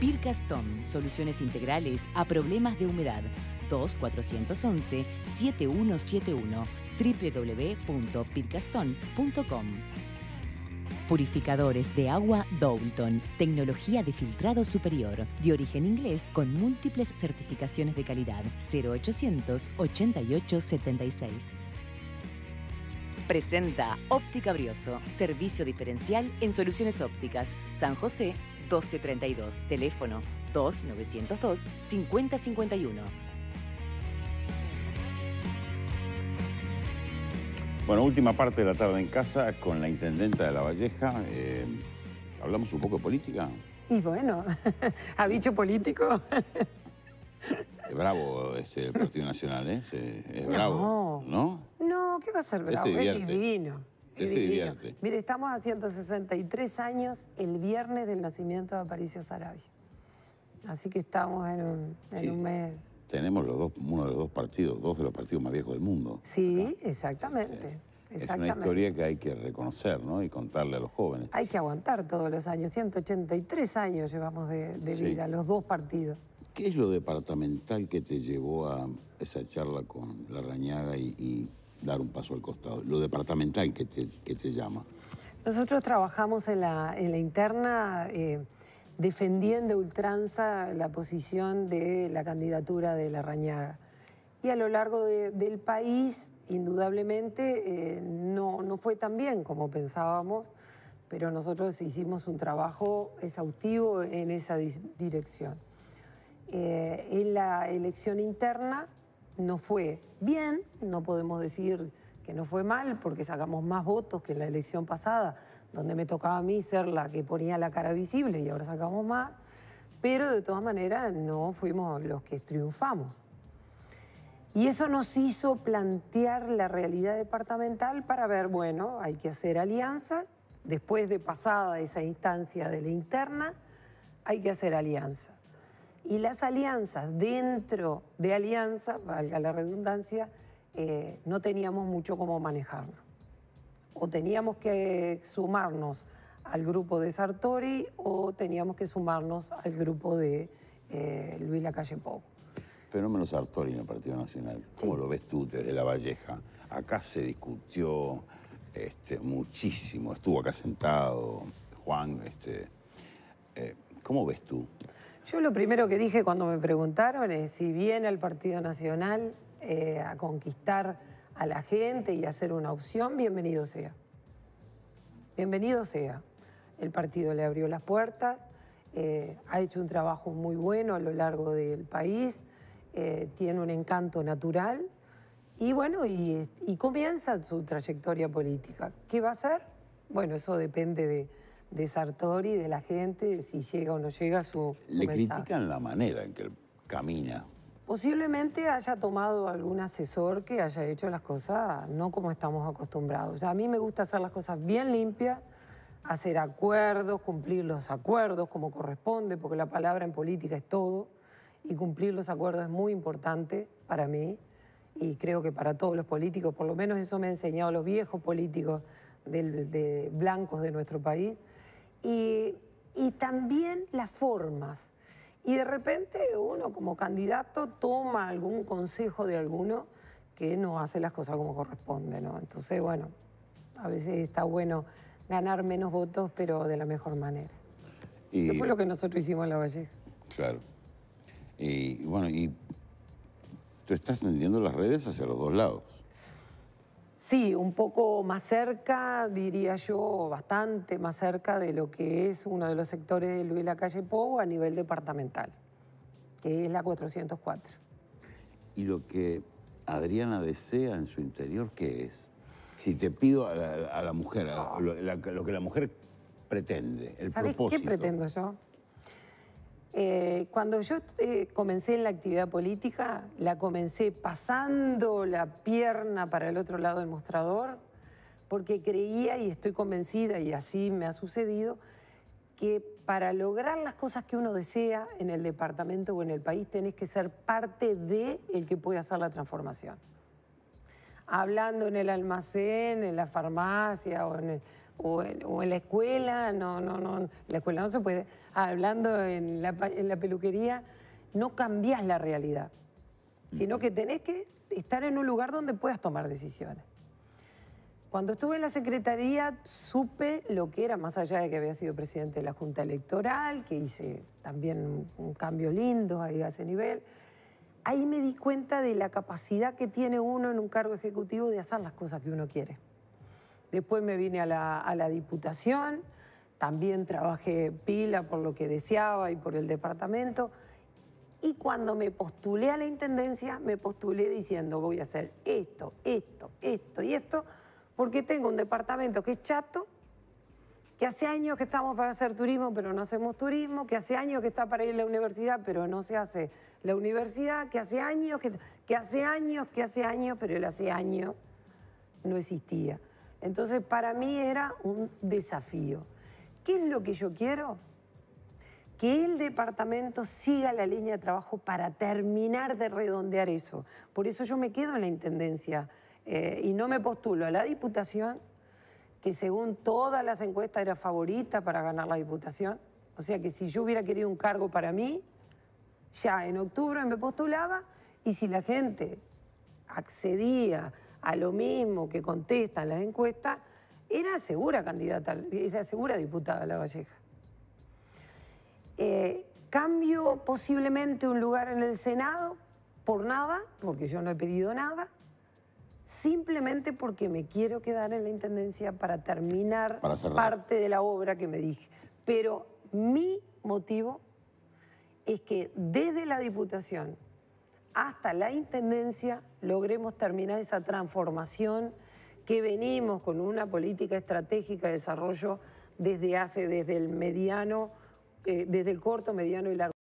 PIRCASTON, soluciones integrales a problemas de humedad. 2 411 7171 www.pircaston.com Purificadores de agua Doulton, tecnología de filtrado superior, de origen inglés con múltiples certificaciones de calidad. 0800 8876 Presenta Óptica Brioso, servicio diferencial en soluciones ópticas. San José 1232, teléfono 2902 5051. Bueno, última parte de la tarde en casa con la intendenta de La Valleja. Eh, ¿Hablamos un poco de política? Y bueno, ha dicho político. Es bravo este, Partido Nacional, ¿eh? Es, bravo, ¿no? No, ¿qué va a ser bravo? Es, divino. Es divino. Mire, estamos a 163 años el viernes del nacimiento de Aparicio Sarabia. Así que estamos en un, mes tenemos los dos, uno de los dos partidos, dos de los partidos más viejos del mundo. Sí, exactamente. Es una historia que hay que reconocer ¿no? y contarle a los jóvenes. Hay que aguantar todos los años. 183 años llevamos de, vida, los dos partidos. ¿Qué es lo departamental que te llevó a esa charla con Larrañaga y, y dar un paso al costado, lo departamental que te, que llama. Nosotros trabajamos en la, en la interna eh, defendiendo ultranza la posición de la candidatura de la Rañaga. Y a lo largo del país, indudablemente, eh, no, no fue tan bien como pensábamos, pero nosotros hicimos un trabajo exhaustivo en esa dirección. Eh, en la elección interna no fue bien, no podemos decir que no fue mal porque sacamos más votos que en la elección pasada, donde me tocaba a mí ser la que ponía la cara visible y ahora sacamos más, pero de todas maneras no fuimos los que triunfamos. Y eso nos hizo plantear la realidad departamental para ver, bueno, hay que hacer alianzas, después de pasada esa instancia de la interna, hay que hacer alianzas y las alianzas dentro de alianza, valga la redundancia, eh, no teníamos mucho cómo manejarlo. O teníamos que sumarnos al grupo de Sartori o teníamos que sumarnos al grupo de eh, Luis Lacalle Pou. Fenómeno Sartori en el Partido Nacional. ¿Cómo lo ves tú desde La Valleja? Acá se discutió este, muchísimo, estuvo acá sentado Juan. Este, eh, ¿Cómo ves tú? Yo lo primero que dije cuando me preguntaron es si viene el Partido Nacional eh, a conquistar a la gente y a hacer una opción, bienvenido sea. Bienvenido sea. El partido le abrió las puertas, eh, ha hecho un trabajo muy bueno a lo largo del país, eh, tiene un encanto natural y bueno, y, y comienza su trayectoria política. ¿Qué va a hacer? Bueno, eso depende de, de Sartori, de la gente, si llega o no llega su. Le critican la manera en que camina. Posiblemente haya tomado algún asesor que haya hecho las cosas no como estamos acostumbrados. A mí me gusta hacer las cosas bien limpias, hacer acuerdos, cumplir los acuerdos como corresponde, porque la palabra en política es todo, y cumplir los acuerdos es muy importante para mí y creo que para todos los políticos, por lo menos eso me han enseñado los viejos políticos de blancos de nuestro país y, también las formas. Y de repente uno como candidato toma algún consejo de alguno que no hace las cosas como corresponde, ¿no? Entonces, bueno, a veces está bueno ganar menos votos, pero de la mejor manera. Y... fue lo que nosotros hicimos en La Valleja. Claro. Y bueno, y tú estás tendiendo las redes hacia los dos lados. Sí, un poco más cerca, diría yo, bastante más cerca de lo que es uno de los sectores de Luis Calle Pou a nivel departamental, que es la 404. ¿Y lo que Adriana desea en su interior qué es? Si te pido a la, mujer, lo, que la mujer pretende, el propósito. ¿Qué pretendo yo? Eh, cuando yo eh, comencé en la actividad política, la comencé pasando la pierna para el otro lado del mostrador, porque creía y estoy convencida, y así me ha sucedido, que para lograr las cosas que uno desea en el departamento o en el país tenés que ser parte de el que puede hacer la transformación. Hablando en el almacén, en la farmacia o en el o en, la escuela, no, no, no, la escuela no se puede, ah, hablando en la, en la peluquería, no cambias la realidad, sino que tenés que estar en un lugar donde puedas tomar decisiones. Cuando estuve en la Secretaría supe lo que era, más allá de que había sido presidente de la Junta Electoral, que hice también un cambio lindo ahí a ese nivel. Ahí me di cuenta de la capacidad que tiene uno en un cargo ejecutivo de hacer las cosas que uno quiere. Después me vine a la, Diputación, también trabajé pila por lo que deseaba y por el departamento. Y cuando me postulé a la Intendencia, me postulé diciendo voy a hacer esto, esto, esto y esto, porque tengo un departamento que es chato, que hace años que estamos para hacer turismo, pero no hacemos turismo, que hace años que está para ir a la universidad, pero no se hace la universidad, que hace años, que, hace años, que hace años, pero el hace años no existía. Entonces, para mí era un desafío. ¿Qué es lo que yo quiero? Que el departamento siga la línea de trabajo para terminar de redondear eso. Por eso yo me quedo en la Intendencia eh, y no me postulo a la Diputación, que según todas las encuestas era favorita para ganar la Diputación. O sea que si yo hubiera querido un cargo para mí, ya en octubre me postulaba y si la gente accedía a lo mismo que contestan las encuestas, era segura candidata, era segura diputada La Valleja. Eh, cambio posiblemente un lugar en el Senado por nada, porque yo no he pedido nada, simplemente porque me quiero quedar en la Intendencia para terminar parte de la obra que me dije. Pero mi motivo es que desde la Diputación hasta la Intendencia logremos terminar esa transformación que venimos con una política estratégica de desarrollo desde hace, desde el mediano, eh, desde el corto, mediano y largo.